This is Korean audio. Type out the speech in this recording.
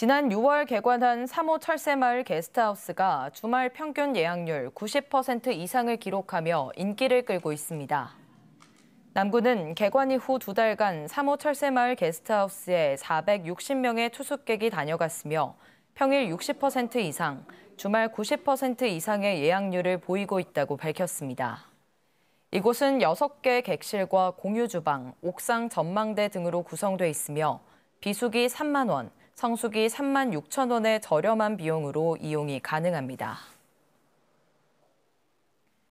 지난 6월 개관한 3호 철새마을 게스트하우스가 주말 평균 예약률 90% 이상을 기록하며 인기를 끌고 있습니다. 남구는 개관 이후 두 달간 3호 철새마을 게스트하우스에 460명의 투숙객이 다녀갔으며 평일 60% 이상, 주말 90% 이상의 예약률을 보이고 있다고 밝혔습니다. 이곳은 6개 객실과 공유 주방, 옥상 전망대 등으로 구성돼 있으며 비수기 3만 원, 성수기 3만 6천 원의 저렴한 비용으로 이용이 가능합니다.